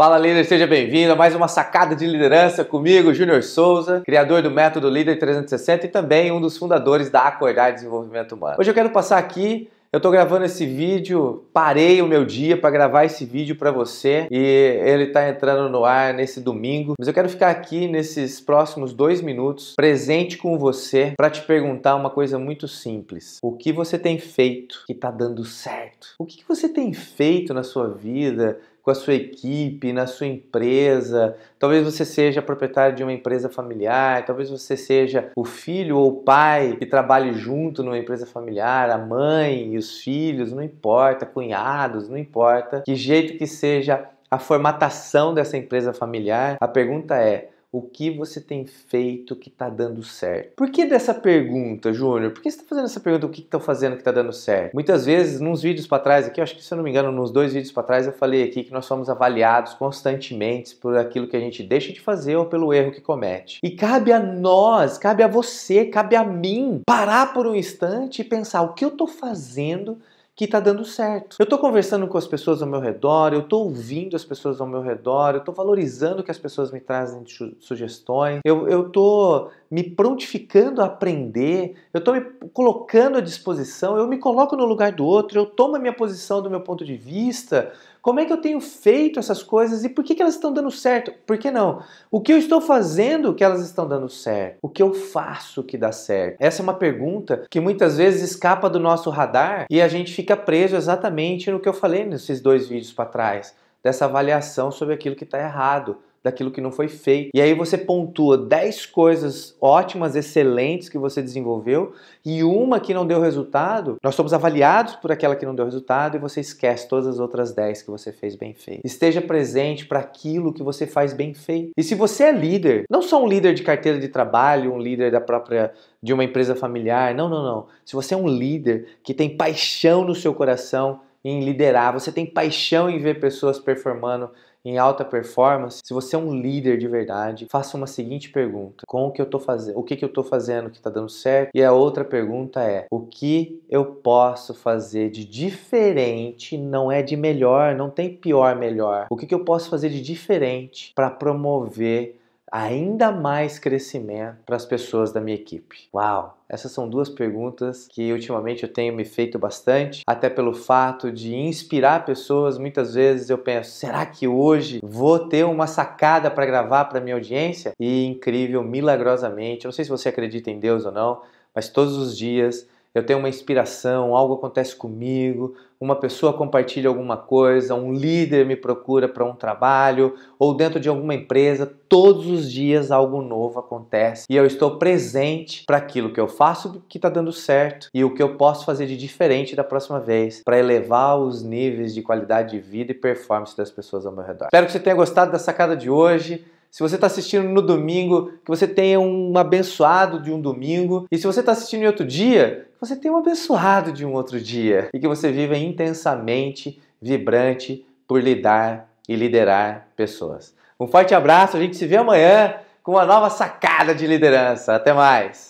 Fala líder, seja bem-vindo a mais uma sacada de liderança comigo, Júnior Souza, criador do método Líder 360 e também um dos fundadores da Acordar Desenvolvimento Humano. Hoje eu quero passar aqui eu tô gravando esse vídeo, parei o meu dia para gravar esse vídeo para você e ele tá entrando no ar nesse domingo. Mas eu quero ficar aqui nesses próximos dois minutos presente com você para te perguntar uma coisa muito simples: o que você tem feito que tá dando certo? O que você tem feito na sua vida com a sua equipe, na sua empresa. Talvez você seja proprietário de uma empresa familiar, talvez você seja o filho ou o pai que trabalhe junto numa empresa familiar, a mãe e os filhos, não importa, cunhados, não importa. Que jeito que seja a formatação dessa empresa familiar, a pergunta é: o que você tem feito que tá dando certo? Por que dessa pergunta, Júnior? Por que você tá fazendo essa pergunta? O que estão fazendo que tá dando certo? Muitas vezes, nos vídeos para trás aqui, eu acho que se eu não me engano, nos dois vídeos para trás eu falei aqui que nós somos avaliados constantemente por aquilo que a gente deixa de fazer ou pelo erro que comete. E cabe a nós, cabe a você, cabe a mim parar por um instante e pensar o que eu tô fazendo que está dando certo. Eu estou conversando com as pessoas ao meu redor, eu estou ouvindo as pessoas ao meu redor, eu estou valorizando o que as pessoas me trazem de sugestões, eu estou me prontificando a aprender, eu estou me colocando à disposição, eu me coloco no lugar do outro, eu tomo a minha posição do meu ponto de vista. Como é que eu tenho feito essas coisas e por que, que elas estão dando certo? Por que não? O que eu estou fazendo que elas estão dando certo? O que eu faço que dá certo? Essa é uma pergunta que muitas vezes escapa do nosso radar e a gente fica preso exatamente no que eu falei nesses dois vídeos para trás, dessa avaliação sobre aquilo que está errado daquilo que não foi feito. E aí você pontua 10 coisas ótimas, excelentes que você desenvolveu e uma que não deu resultado, nós somos avaliados por aquela que não deu resultado e você esquece todas as outras 10 que você fez bem feito. Esteja presente para aquilo que você faz bem feito. E se você é líder, não só um líder de carteira de trabalho, um líder da própria de uma empresa familiar, não, não, não. Se você é um líder que tem paixão no seu coração, em liderar, você tem paixão em ver pessoas performando em alta performance, se você é um líder de verdade, faça uma seguinte pergunta: com o que eu estou fazendo, o que, que eu estou fazendo que está dando certo? E a outra pergunta é: o que eu posso fazer de diferente? Não é de melhor, não tem pior melhor. O que, que eu posso fazer de diferente para promover ainda mais crescimento para as pessoas da minha equipe? Uau! Essas são duas perguntas que ultimamente eu tenho me feito bastante, até pelo fato de inspirar pessoas. Muitas vezes eu penso, será que hoje vou ter uma sacada para gravar para minha audiência? E incrível, milagrosamente, eu não sei se você acredita em Deus ou não, mas todos os dias eu tenho uma inspiração, algo acontece comigo, uma pessoa compartilha alguma coisa, um líder me procura para um trabalho ou dentro de alguma empresa, todos os dias algo novo acontece e eu estou presente para aquilo que eu faço que está dando certo e o que eu posso fazer de diferente da próxima vez para elevar os níveis de qualidade de vida e performance das pessoas ao meu redor. Espero que você tenha gostado da sacada de hoje. Se você está assistindo no domingo, que você tenha um abençoado de um domingo. E se você está assistindo em outro dia, que você tenha um abençoado de um outro dia. E que você viva intensamente, vibrante por lidar e liderar pessoas. Um forte abraço, a gente se vê amanhã com uma nova sacada de liderança. Até mais!